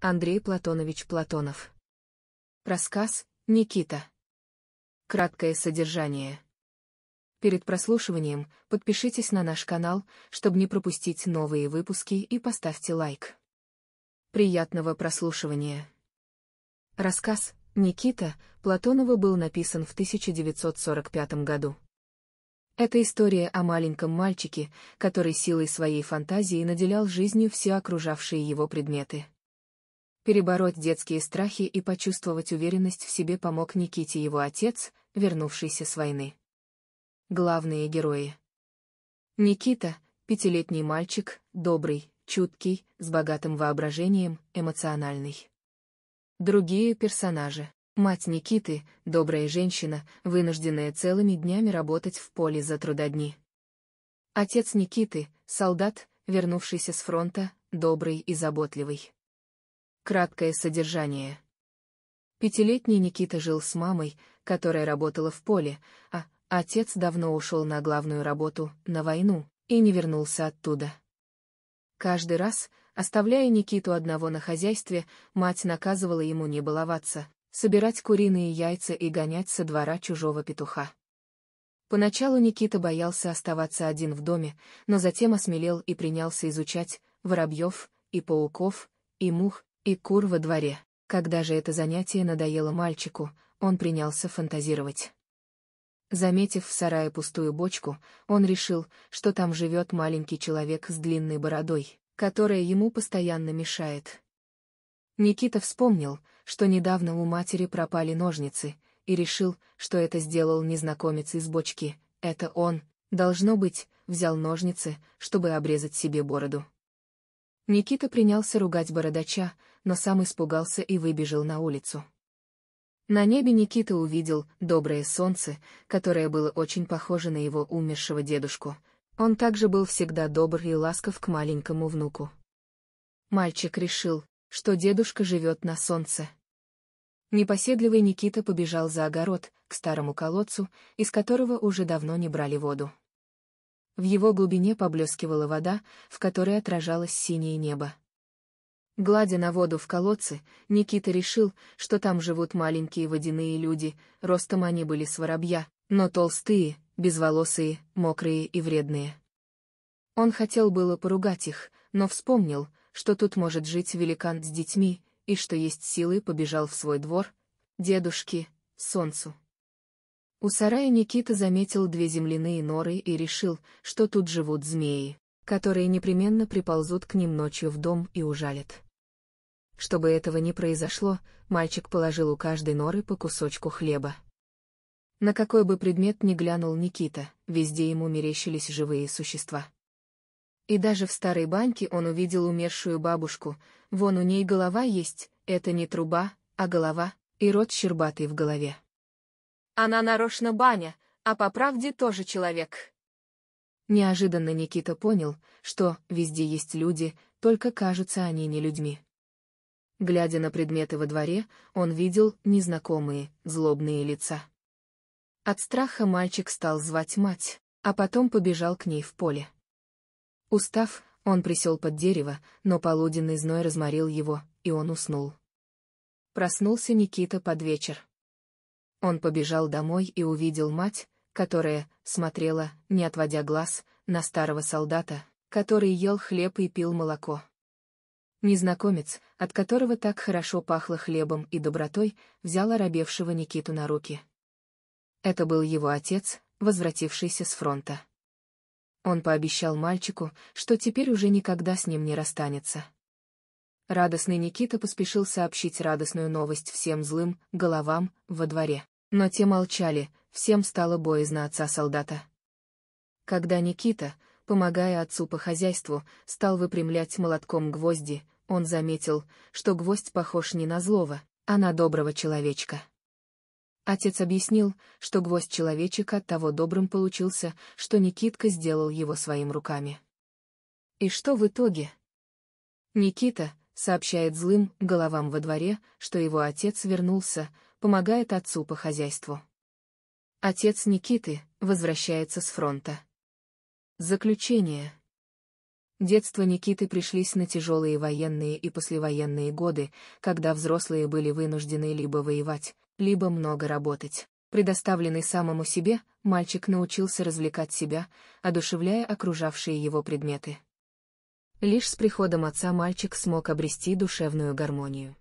Андрей Платонович Платонов. Рассказ Никита. Краткое содержание. Перед прослушиванием подпишитесь на наш канал, чтобы не пропустить новые выпуски и поставьте лайк. Приятного прослушивания. Рассказ Никита Платонова был написан в 1945 году. Это история о маленьком мальчике, который силой своей фантазии наделял жизнью все окружавшие его предметы. Перебороть детские страхи и почувствовать уверенность в себе помог Никите его отец, вернувшийся с войны. Главные герои. Никита, пятилетний мальчик, добрый, чуткий, с богатым воображением, эмоциональный. Другие персонажи. Мать Никиты, добрая женщина, вынужденная целыми днями работать в поле за трудодни. Отец Никиты, солдат, вернувшийся с фронта, добрый и заботливый. Краткое содержание. Пятилетний Никита жил с мамой, которая работала в поле, а отец давно ушел на главную работу, на войну, и не вернулся оттуда. Каждый раз, оставляя Никиту одного на хозяйстве, мать наказывала ему не баловаться, собирать куриные яйца и гонять со двора чужого петуха. Поначалу Никита боялся оставаться один в доме, но затем осмелел и принялся изучать воробьев, и пауков, и мух, и кур во дворе. Когда же это занятие надоело мальчику, он принялся фантазировать. Заметив в сарае пустую бочку, он решил, что там живет маленький человек с длинной бородой, которая ему постоянно мешает. Никита вспомнил, что недавно у матери пропали ножницы, и решил, что это сделал незнакомец из бочки, это он, должно быть, взял ножницы, чтобы обрезать себе бороду. Никита принялся ругать бородача, но сам испугался и выбежал на улицу. На небе Никита увидел доброе солнце, которое было очень похоже на его умершего дедушку. Он также был всегда добр и ласков к маленькому внуку. Мальчик решил, что дедушка живет на солнце. Непоседливый Никита побежал за огород, к старому колодцу, из которого уже давно не брали воду. В его глубине поблескивала вода, в которой отражалось синее небо. Гладя на воду в колодце, Никита решил, что там живут маленькие водяные люди, ростом они были с воробья, но толстые, безволосые, мокрые и вредные. Он хотел было поругать их, но вспомнил, что тут может жить великан с детьми, и что есть силы побежал в свой двор, дедушки, солнцу. У сарая Никита заметил две земляные норы и решил, что тут живут змеи, которые непременно приползут к ним ночью в дом и ужалят. Чтобы этого не произошло, мальчик положил у каждой норы по кусочку хлеба. На какой бы предмет ни глянул Никита, везде ему мерещились живые существа. И даже в старой баньке он увидел умершую бабушку, вон у ней голова есть, это не труба, а голова, и рот щербатый в голове. Она нарочно баня, а по правде тоже человек. Неожиданно Никита понял, что везде есть люди, только кажутся они не людьми. Глядя на предметы во дворе, он видел незнакомые, злобные лица. От страха мальчик стал звать мать, а потом побежал к ней в поле. Устав, он присел под дерево, но полуденный зной разморил его, и он уснул. Проснулся Никита под вечер. Он побежал домой и увидел мать, которая смотрела, не отводя глаз, на старого солдата, который ел хлеб и пил молоко. Незнакомец, от которого так хорошо пахло хлебом и добротой, взял оробевшего Никиту на руки. Это был его отец, возвратившийся с фронта. Он пообещал мальчику, что теперь уже никогда с ним не расстанется. Радостный Никита поспешил сообщить радостную новость всем злым головам во дворе. Но те молчали, всем стало боязно отца-солдата. Когда Никита, помогая отцу по хозяйству, стал выпрямлять молотком гвозди, он заметил, что гвоздь похож не на злого, а на доброго человечка. Отец объяснил, что гвоздь человечек от того добрым получился, что Никитка сделал его своим руками. И что в итоге? Никита, сообщает злым головам во дворе, что его отец вернулся, помогает отцу по хозяйству. Отец Никиты возвращается с фронта. Заключение. Детство Никиты пришлись на тяжелые военные и послевоенные годы, когда взрослые были вынуждены либо воевать, либо много работать. Предоставленный самому себе, мальчик научился развлекать себя, одушевляя окружавшие его предметы. Лишь с приходом отца мальчик смог обрести душевную гармонию.